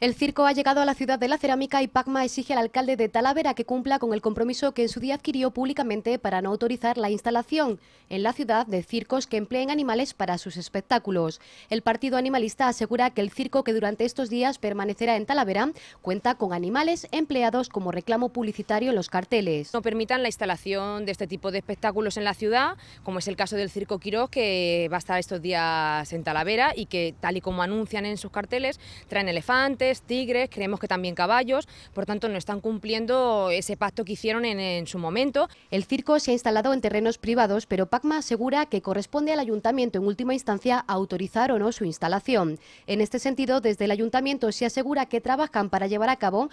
El circo ha llegado a la ciudad de la cerámica y Pacma exige al alcalde de Talavera que cumpla con el compromiso que en su día adquirió públicamente para no autorizar la instalación en la ciudad de circos que empleen animales para sus espectáculos. El partido animalista asegura que el circo que durante estos días permanecerá en Talavera cuenta con animales empleados como reclamo publicitario en los carteles. No permitan la instalación de este tipo de espectáculos en la ciudad, como es el caso del circo Quiroz que va a estar estos días en Talavera y que tal y como anuncian en sus carteles traen elefantes, tigres, creemos que también caballos, por tanto no están cumpliendo ese pacto que hicieron en su momento. El circo se ha instalado en terrenos privados, pero PACMA asegura que corresponde al ayuntamiento en última instancia autorizar o no su instalación. En este sentido, desde el ayuntamiento se asegura que trabajan para llevar a cabo